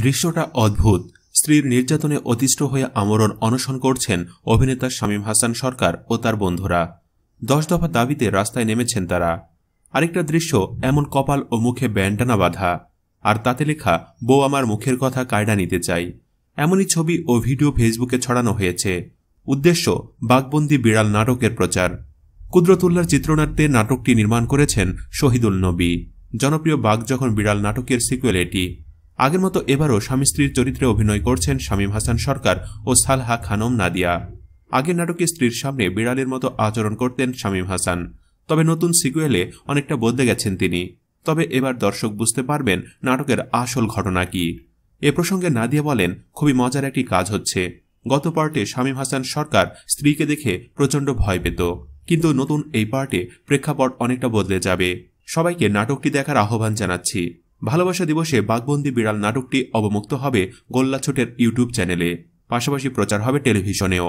দৃশ্যটা অদ্ভুত স্ত্রীর নির্যাতনে অতিষ্ঠ হয়ে আমরণ অনশন করছেন অভিনেতা শামীম হাসান সরকার ও তার বন্ধুরা দশ দফা দাবিতে রাস্তায় নেমেছেন তারা আরেকটা দৃশ্য এমন কপাল ও মুখে ব্যান্ডানা বাঁধা আর তাতে লেখা বউ আমার মুখের কথা কায়দা নিতে চাই এমনই ছবি ও ভিডিও ফেসবুকে ছড়ানো হয়েছে উদ্দেশ্য বাঘবন্দি বিড়াল নাটকের প্রচার কুদরতুল্লার চিত্রনাট্যে নাটকটি নির্মাণ করেছেন শহীদুল নবী জনপ্রিয় বাঘ যখন বিড়াল নাটকের সিকুয়েল এটি আগের মতো এবারও স্বামী স্ত্রীর চরিত্রে অভিনয় করছেন শামীম হাসান সরকার ও সালহা খানম নাদিয়া আগের নাটকে স্ত্রীর সামনে বিড়ালের মতো আচরণ করতেন শামীম হাসান তবে নতুন সিকুয়েলে অনেকটা বদলে গেছেন তিনি তবে এবার দর্শক বুঝতে পারবেন নাটকের আসল ঘটনা কি এ প্রসঙ্গে নাদিয়া বলেন খুবই মজার একটি কাজ হচ্ছে গত পার্টে শামীম হাসান সরকার স্ত্রীকে দেখে প্রচণ্ড ভয় পেত কিন্তু নতুন এই পার্টে প্রেক্ষাপট অনেকটা বদলে যাবে সবাইকে নাটকটি দেখার আহ্বান জানাচ্ছি ভালোবাসা দিবসে বাঘবন্দি বিড়াল নাটকটি অবমুক্ত হবে গোল্লাছুটের ইউটিউব চ্যানেলে পাশাপাশি প্রচার হবে টেলিভিশনেও